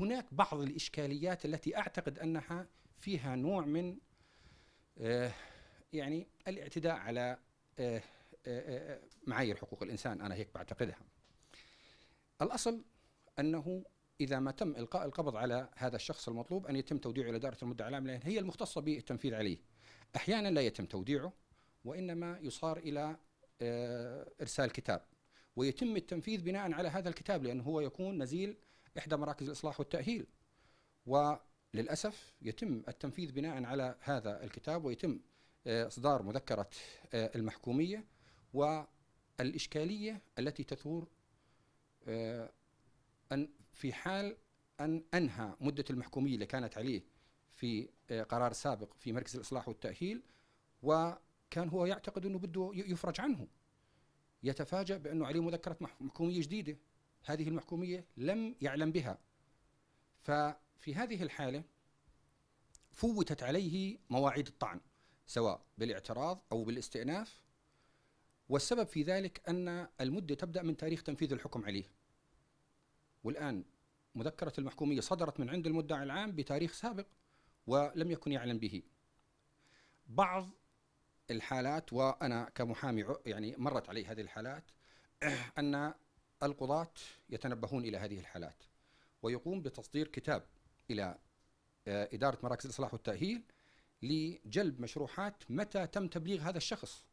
هناك بعض الإشكاليات التي أعتقد أنها فيها نوع من آه، يعني الاعتداء على آه، آه، معايير حقوق الإنسان أنا هيك بعتقدها الأصل أنه إذا ما تم إلقاء القبض على هذا الشخص المطلوب أن يتم توديعه إلى اداره المدة العام لأن هي المختصة بالتنفيذ عليه أحيانا لا يتم توديعه وإنما يصار إلى إرسال كتاب ويتم التنفيذ بناء على هذا الكتاب لأنه هو يكون نزيل إحدى مراكز الإصلاح والتأهيل وللأسف يتم التنفيذ بناء على هذا الكتاب ويتم آه، إصدار مذكرة آه، المحكومية والإشكالية التي تثور آه، أن في حال أن أنهى مدة المحكومية اللي كانت عليه في قرار سابق في مركز الإصلاح والتأهيل وكان هو يعتقد أنه بده يفرج عنه يتفاجأ بأنه عليه مذكرة محكومية جديدة هذه المحكومية لم يعلم بها ففي هذه الحالة فوتت عليه مواعيد الطعن سواء بالاعتراض أو بالاستئناف والسبب في ذلك أن المدة تبدأ من تاريخ تنفيذ الحكم عليه والآن مذكرة المحكومية صدرت من عند المدعي العام بتاريخ سابق ولم يكن يعلم به بعض الحالات وأنا كمحامي يعني مرت علي هذه الحالات أن القضاة يتنبهون إلى هذه الحالات ويقوم بتصدير كتاب إلى آه، إدارة مراكز الإصلاح والتأهيل لجلب مشروحات متى تم تبليغ هذا الشخص